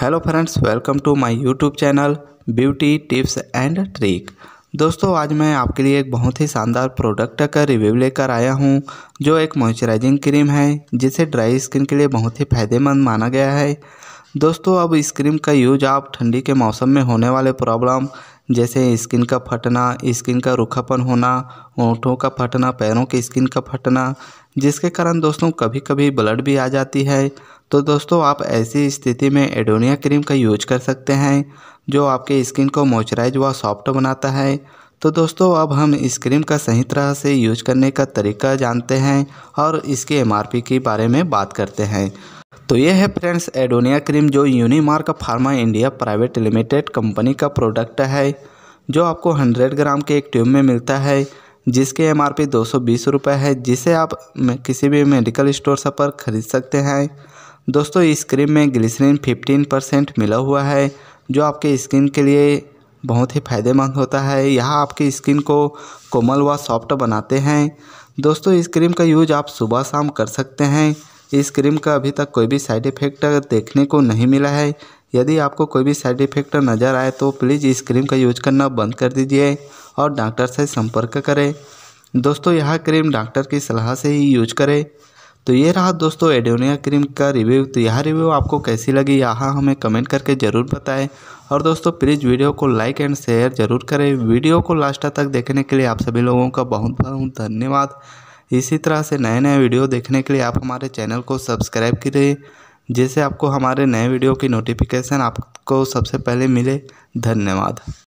hello friends welcome to my YouTube channel beauty tips and trick दोस्तों आज मैं आपके लिए एक बहुत ही शानदार प्रोडक्ट का रिव्यू लेकर आया हूं जो एक मॉइस्चराइजिंग क्रीम है जिसे ड्राई स्किन के लिए बहुत ही फ़ायदेमंद माना गया है दोस्तों अब इस क्रीम का यूज आप ठंडी के मौसम में होने वाले प्रॉब्लम जैसे स्किन का फटना स्किन का रुखापन होना ओंठों का फटना पैरों की स्किन का फटना जिसके कारण दोस्तों कभी कभी ब्लड भी आ जाती है तो दोस्तों आप ऐसी स्थिति में एडोनिया क्रीम का यूज कर सकते हैं जो आपके स्किन को मॉइस्चराइज व सॉफ्ट बनाता है तो दोस्तों अब हम इस क्रीम का सही तरह से यूज करने का तरीका जानते हैं और इसके एमआरपी के बारे में बात करते हैं तो ये है फ्रेंड्स एडोनिया क्रीम जो Unimark pharma India private limited company का प्रोडक्ट है जो आपको 100 ग्राम के एक ट्यूब में मिलता है जिसके एम आर पी दो सौ बीस रुपये है जिसे आप किसी भी मेडिकल स्टोर से पर खरीद सकते हैं दोस्तों इस क्रीम में ग्लिसरीन फिफ्टीन परसेंट मिला हुआ है जो आपके स्किन के लिए बहुत ही फायदेमंद होता है यह आपकी स्किन को कोमल व सॉफ्ट बनाते हैं दोस्तों इस क्रीम का यूज आप सुबह शाम कर सकते हैं इस क्रीम का अभी तक कोई भी साइड इफ़ेक्ट देखने को नहीं मिला है यदि आपको कोई भी साइड इफ़ेक्ट नज़र आए तो प्लीज़ इस क्रीम का यूज करना बंद कर दीजिए और डॉक्टर से संपर्क करें दोस्तों यह क्रीम डॉक्टर की सलाह से ही यूज करें तो ये रहा दोस्तों एडोनिया क्रीम का रिव्यू तो यह रिव्यू आपको कैसी लगी यहाँ हमें कमेंट करके ज़रूर बताएं और दोस्तों प्लीज़ वीडियो को लाइक एंड शेयर ज़रूर करें वीडियो को लास्ट तक देखने के लिए आप सभी लोगों का बहुत बहुत धन्यवाद इसी तरह से नए नए वीडियो देखने के लिए आप हमारे चैनल को सब्सक्राइब करें जिससे आपको हमारे नए वीडियो की नोटिफिकेशन आपको सबसे पहले मिले धन्यवाद